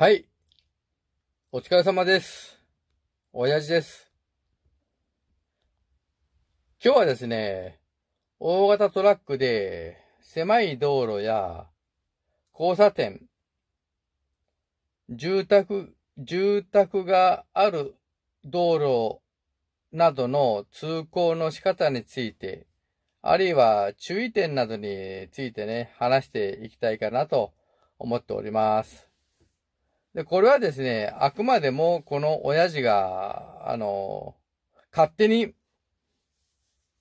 はい。お疲れ様です。親父です。今日はですね、大型トラックで狭い道路や交差点、住宅、住宅がある道路などの通行の仕方について、あるいは注意点などについてね、話していきたいかなと思っております。で、これはですね、あくまでもこの親父が、あの、勝手に、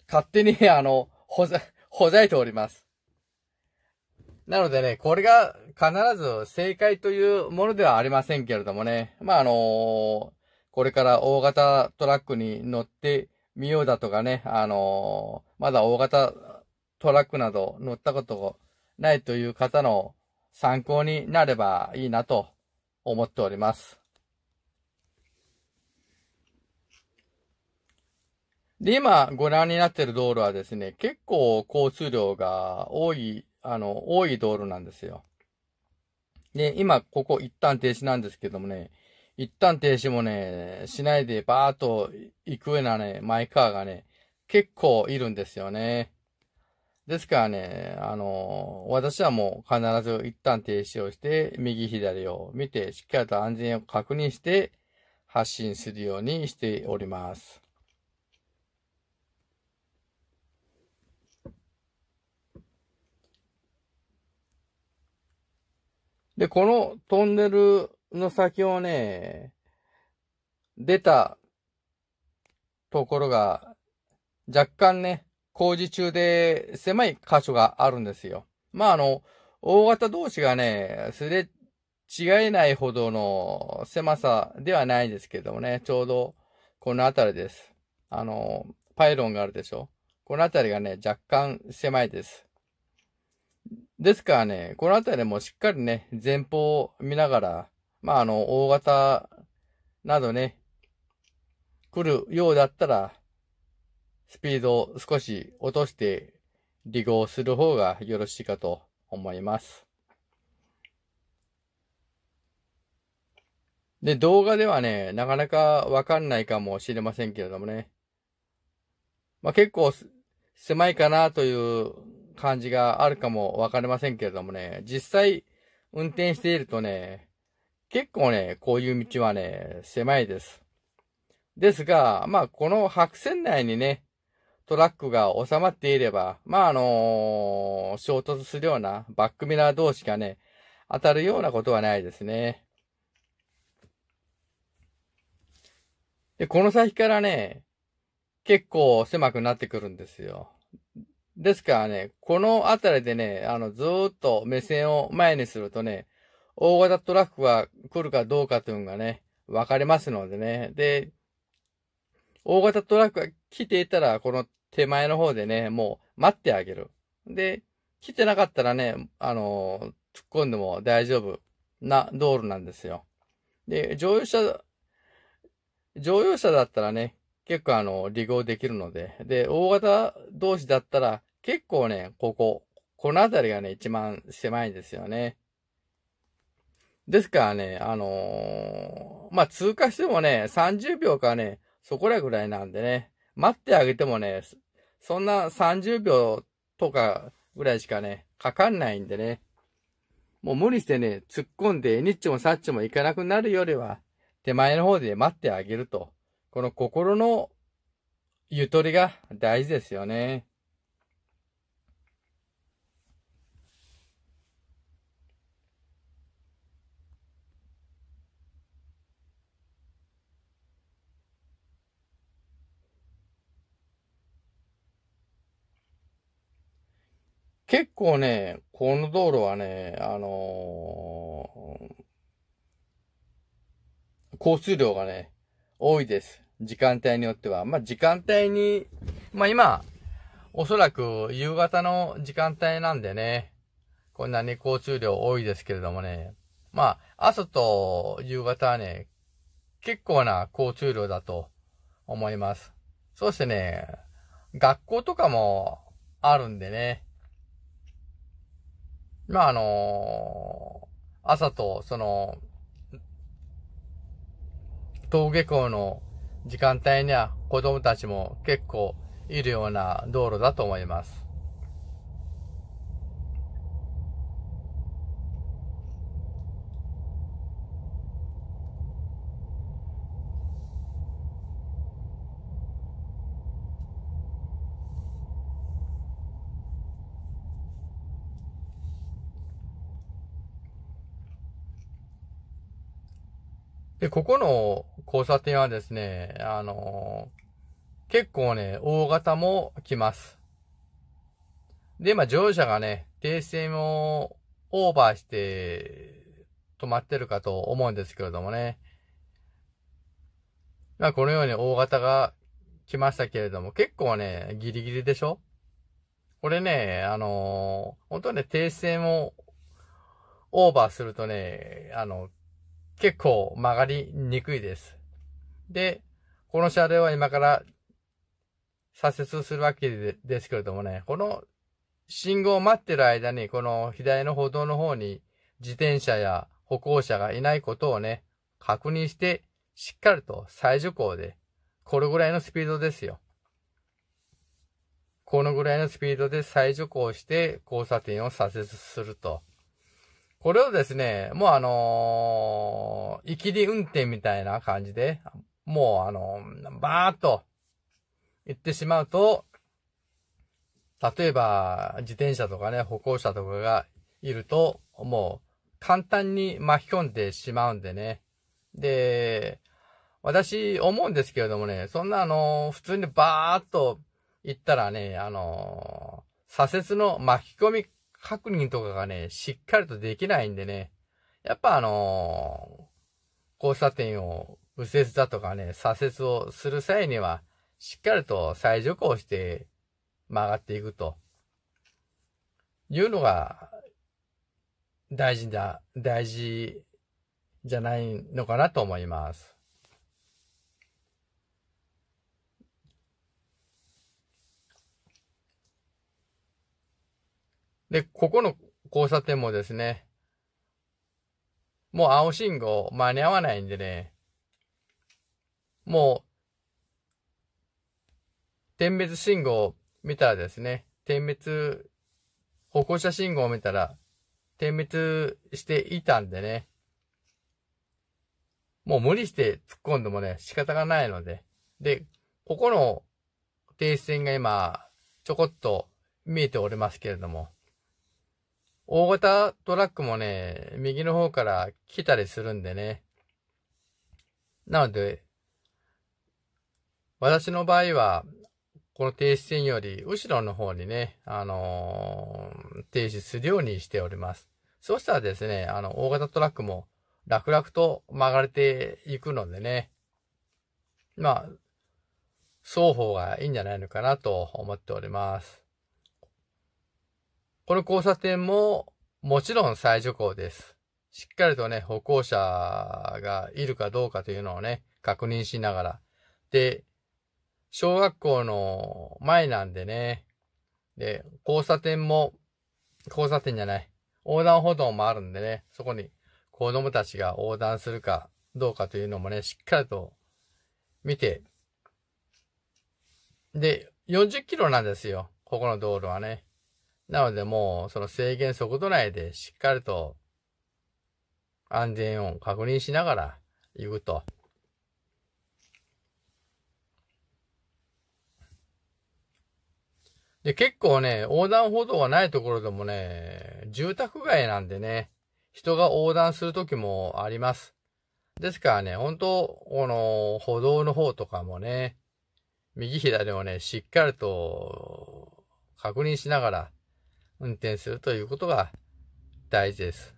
勝手に、あの、ほざ、ほざいております。なのでね、これが必ず正解というものではありませんけれどもね。まあ、あのー、これから大型トラックに乗ってみようだとかね、あのー、まだ大型トラックなど乗ったことないという方の参考になればいいなと思っております。で、今ご覧になっている道路はですね、結構交通量が多い、あの、多い道路なんですよ。で、今ここ一旦停止なんですけどもね、一旦停止もね、しないでバーっと行くようなね、マイカーがね、結構いるんですよね。ですからね、あの、私はもう必ず一旦停止をして、右左を見て、しっかりと安全を確認して、発信するようにしております。で、このトンネルの先をね、出たところが若干ね、工事中で狭い箇所があるんですよ。まあ、あの、大型同士がね、すれ違えないほどの狭さではないですけどもね、ちょうどこの辺りです。あの、パイロンがあるでしょこの辺りがね、若干狭いです。ですからね、この辺りもしっかりね、前方を見ながら、まあ、あの、大型などね、来るようだったら、スピードを少し落として離合する方がよろしいかと思います。で、動画ではね、なかなかわかんないかもしれませんけれどもね。まあ、結構狭いかなという感じがあるかもわかりませんけれどもね、実際運転しているとね、結構ね、こういう道はね、狭いです。ですが、まあ、この白線内にね、トラックが収まっていれば、まあ、あのー、衝突するようなバックミラー同士がね、当たるようなことはないですね。で、この先からね、結構狭くなってくるんですよ。ですからね、このあたりでね、あの、ずっと目線を前にするとね、大型トラックが来るかどうかというのがね、分かりますのでね。で、大型トラックが来ていたら、この手前の方でね、もう待ってあげる。で、来てなかったらね、あのー、突っ込んでも大丈夫な道路なんですよ。で、乗用車、乗用車だったらね、結構あの、利用できるので、で、大型同士だったら、結構ね、ここ、この辺りがね、一番狭いんですよね。ですからね、あのー、まあ、通過してもね、30秒かね、そこらぐらいなんでね、待ってあげてもね、そんな30秒とかぐらいしかね、かかんないんでね。もう無理してね、突っ込んで、にっちもさっちも行かなくなるよりは、手前の方で待ってあげると。この心のゆとりが大事ですよね。結構ね、この道路はね、あのー、交通量がね、多いです。時間帯によっては。まあ、時間帯に、まあ、今、おそらく夕方の時間帯なんでね、こんなに交通量多いですけれどもね、まあ、朝と夕方はね、結構な交通量だと思います。そしてね、学校とかもあるんでね、まあ、あのー、朝と、その、登下校の時間帯には子供たちも結構いるような道路だと思います。で、ここの交差点はですね、あのー、結構ね、大型も来ます。で、まあ、乗車がね、停止線をオーバーして止まってるかと思うんですけれどもね。まあ、このように大型が来ましたけれども、結構ね、ギリギリでしょこれね、あのー、本当ね、停止線をオーバーするとね、あの、結構曲がりにくいです。で、この車両は今から左折するわけですけれどもね、この信号を待ってる間に、この左の歩道の方に自転車や歩行者がいないことをね、確認して、しっかりと最受行で、これぐらいのスピードですよ。このぐらいのスピードで再受行して交差点を左折すると。これをですね、もうあのー、いきり運転みたいな感じで、もうあのー、バーっと、言ってしまうと、例えば、自転車とかね、歩行者とかがいると、もう、簡単に巻き込んでしまうんでね。で、私、思うんですけれどもね、そんなあの、普通にバーっと行ったらね、あの、左折の巻き込み確認とかがね、しっかりとできないんでね、やっぱあのー、交差点を右折だとかね、左折をする際には、しっかりと再徐行して曲がっていくと。いうのが、大事だ、大事じゃないのかなと思います。で、ここの交差点もですね、もう青信号間に合わないんでね、もう、点滅信号を見たらですね、点滅、歩行者信号を見たら、点滅していたんでね、もう無理して突っ込んでもね、仕方がないので、で、ここの停止線が今、ちょこっと見えておりますけれども、大型トラックもね、右の方から来たりするんでね。なので、私の場合は、この停止線より後ろの方にね、あのー、停止するようにしております。そうしたらですね、あの、大型トラックも楽々と曲がれていくのでね、まあ、双方がいいんじゃないのかなと思っております。この交差点ももちろん最徐行です。しっかりとね、歩行者がいるかどうかというのをね、確認しながら。で、小学校の前なんでね、で、交差点も、交差点じゃない、横断歩道もあるんでね、そこに子供たちが横断するかどうかというのもね、しっかりと見て、で、40キロなんですよ、ここの道路はね。なのでもう、その制限速度内でしっかりと安全を確認しながら行くと。で、結構ね、横断歩道がないところでもね、住宅街なんでね、人が横断する時もあります。ですからね、本当この歩道の方とかもね、右左をね、しっかりと確認しながら運転するということが大事です。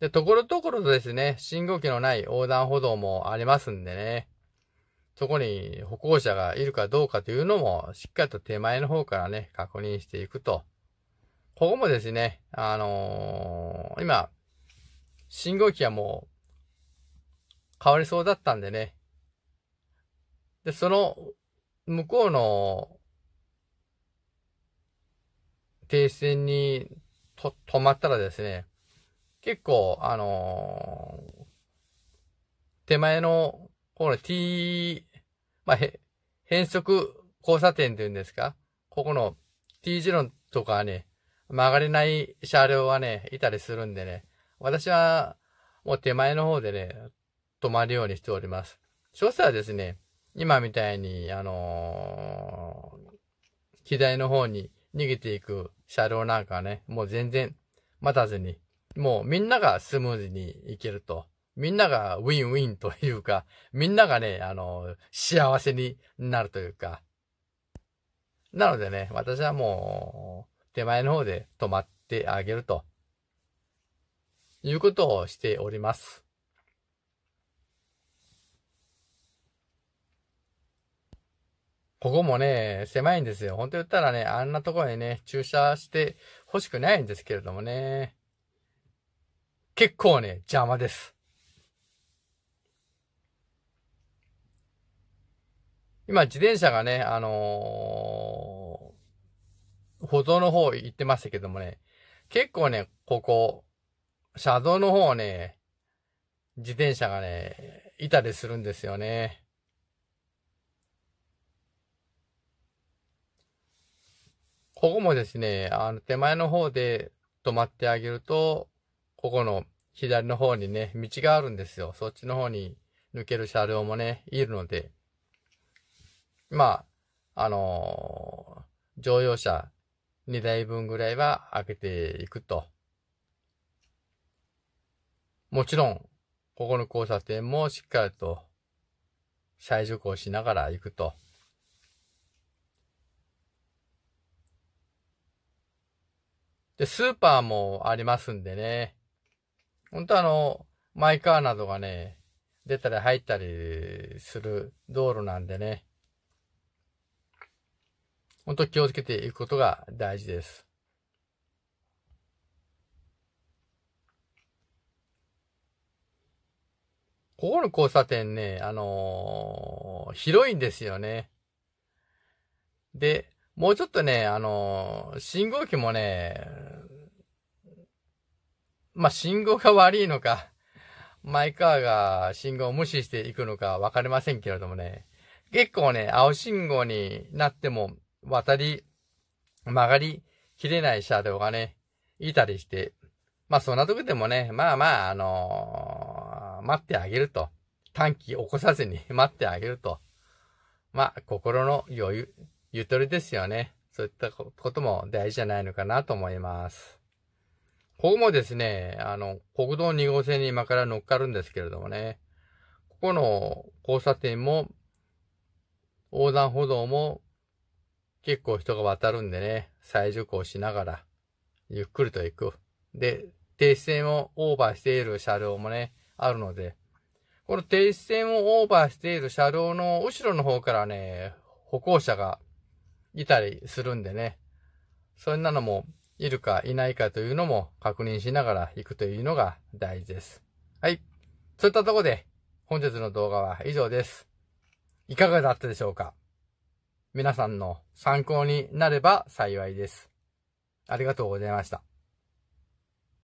で、ところどころとですね、信号機のない横断歩道もありますんでね、そこに歩行者がいるかどうかというのも、しっかりと手前の方からね、確認していくと。ここもですね、あのー、今、信号機はもう、変わりそうだったんでね。で、その、向こうの停止線にと止まったらですね、結構、あのー、手前の、この T、まあ、へ、変速交差点というんですかここの T 字路とかね、曲がれない車両はね、いたりするんでね、私はもう手前の方でね、止まるようにしております。そしたらですね、今みたいに、あのー、左の方に逃げていく車両なんかね、もう全然待たずに、もうみんながスムーズに行けると。みんながウィンウィンというか、みんながね、あの、幸せになるというか。なのでね、私はもう、手前の方で止まってあげると、いうことをしております。ここもね、狭いんですよ。本当言ったらね、あんなところにね、駐車して欲しくないんですけれどもね。結構ね、邪魔です。今、自転車がね、あのー、歩道の方行ってましたけどもね、結構ね、ここ、車道の方ね、自転車がね、いたりするんですよね。ここもですね、あの手前の方で止まってあげると、ここの左の方にね、道があるんですよ。そっちの方に抜ける車両もね、いるので、まあ、あのー、乗用車2台分ぐらいは開けていくと。もちろん、ここの交差点もしっかりと再受講しながら行くと。で、スーパーもありますんでね。本当あの、マイカーなどがね、出たり入ったりする道路なんでね。本当気をつけていくことが大事です。ここの交差点ね、あのー、広いんですよね。で、もうちょっとね、あのー、信号機もね、まあ、信号が悪いのか、マイカーが信号を無視していくのか分かりませんけれどもね、結構ね、青信号になっても渡り、曲がりきれない車両がね、いたりして、まあそんな時でもね、まあまあ、あのー、待ってあげると。短期起こさずに 待ってあげると。まあ、心の余裕、ゆとりですよね。そういったことも大事じゃないのかなと思います。ここもですね、あの、国道2号線に今から乗っかるんですけれどもね、ここの交差点も、横断歩道も結構人が渡るんでね、再受行しながら、ゆっくりと行く。で、停止線をオーバーしている車両もね、あるので、この停止線をオーバーしている車両の後ろの方からね、歩行者がいたりするんでね、そんなのもいるかいないかというのも確認しながら行くというのが大事です。はい。そういったとこで本日の動画は以上です。いかがだったでしょうか皆さんの参考になれば幸いです。ありがとうございました。